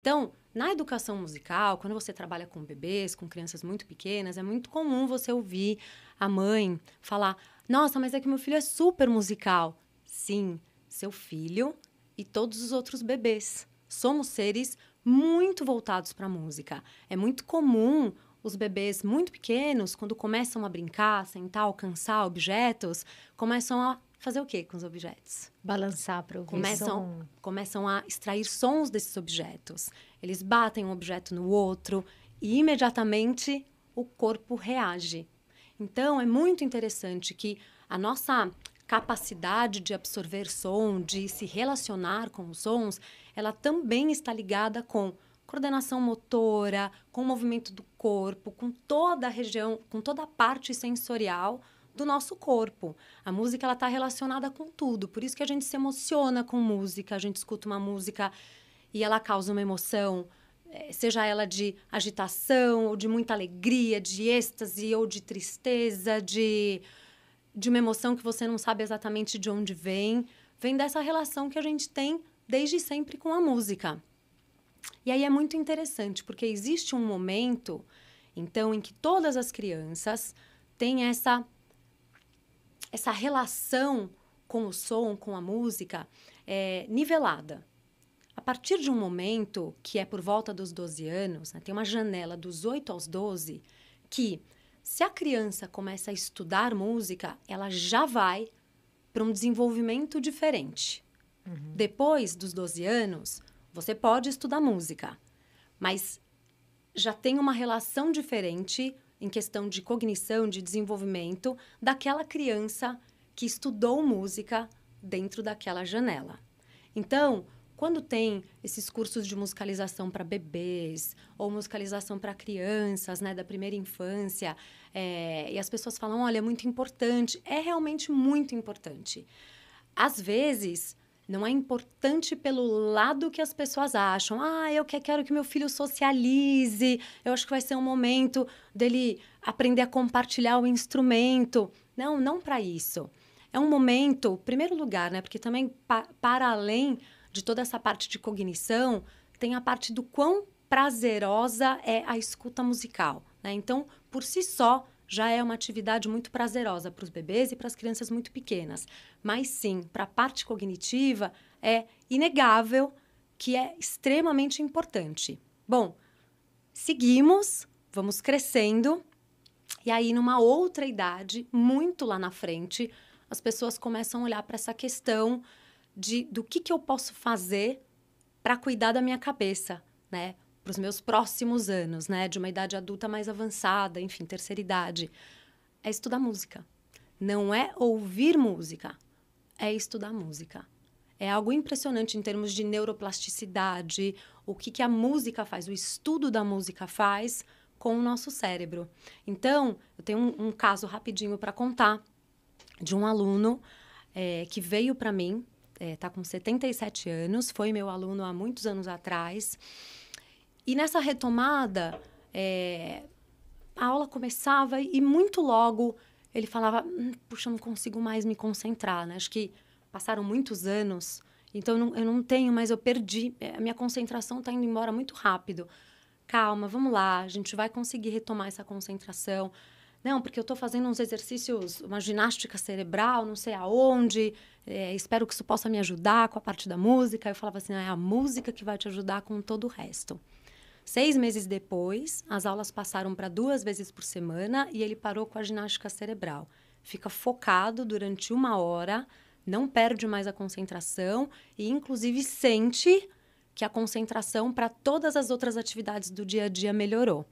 Então, na educação musical, quando você trabalha com bebês, com crianças muito pequenas, é muito comum você ouvir a mãe falar: Nossa, mas é que meu filho é super musical. Sim, seu filho e todos os outros bebês. Somos seres muito voltados para a música. É muito comum os bebês muito pequenos, quando começam a brincar, sentar, alcançar objetos, começam a fazer o quê com os objetos? Balançar para ouvir começam, Começam a extrair sons desses objetos. Eles batem um objeto no outro e imediatamente o corpo reage. Então, é muito interessante que a nossa capacidade de absorver som, de se relacionar com os sons, ela também está ligada com coordenação motora, com o movimento do corpo, com toda a região, com toda a parte sensorial do nosso corpo. A música ela está relacionada com tudo, por isso que a gente se emociona com música, a gente escuta uma música e ela causa uma emoção, eh, seja ela de agitação, ou de muita alegria, de êxtase, ou de tristeza, de, de uma emoção que você não sabe exatamente de onde vem, vem dessa relação que a gente tem desde sempre com a música. E aí é muito interessante, porque existe um momento, então, em que todas as crianças têm essa essa relação com o som, com a música, é, nivelada. A partir de um momento, que é por volta dos 12 anos, né, tem uma janela dos 8 aos 12, que se a criança começa a estudar música, ela já vai para um desenvolvimento diferente. Uhum. Depois dos 12 anos, você pode estudar música, mas já tem uma relação diferente em questão de cognição, de desenvolvimento daquela criança que estudou música dentro daquela janela. Então, quando tem esses cursos de musicalização para bebês ou musicalização para crianças, né, da primeira infância, é, e as pessoas falam, olha, é muito importante, é realmente muito importante. Às vezes, não é importante pelo lado que as pessoas acham. Ah, eu quero que meu filho socialize. Eu acho que vai ser um momento dele aprender a compartilhar o instrumento. Não, não para isso. É um momento, primeiro lugar, né? Porque também pa para além de toda essa parte de cognição, tem a parte do quão prazerosa é a escuta musical, né? Então, por si só, já é uma atividade muito prazerosa para os bebês e para as crianças muito pequenas. Mas sim, para a parte cognitiva, é inegável que é extremamente importante. Bom, seguimos, vamos crescendo, e aí, numa outra idade, muito lá na frente, as pessoas começam a olhar para essa questão de do que, que eu posso fazer para cuidar da minha cabeça, né? para os meus próximos anos, né, de uma idade adulta mais avançada, enfim, terceira idade, é estudar música. Não é ouvir música, é estudar música. É algo impressionante em termos de neuroplasticidade, o que, que a música faz, o estudo da música faz com o nosso cérebro. Então, eu tenho um, um caso rapidinho para contar de um aluno é, que veio para mim, está é, tá com 77 anos, foi meu aluno há muitos anos atrás e nessa retomada, é, a aula começava e muito logo ele falava: hum, Puxa, eu não consigo mais me concentrar, né? Acho que passaram muitos anos, então eu não, eu não tenho, mas eu perdi. É, a minha concentração está indo embora muito rápido. Calma, vamos lá, a gente vai conseguir retomar essa concentração. Não, porque eu estou fazendo uns exercícios, uma ginástica cerebral, não sei aonde. É, espero que isso possa me ajudar com a parte da música. Eu falava assim, ah, é a música que vai te ajudar com todo o resto. Seis meses depois, as aulas passaram para duas vezes por semana e ele parou com a ginástica cerebral. Fica focado durante uma hora, não perde mais a concentração e, inclusive, sente que a concentração para todas as outras atividades do dia a dia melhorou.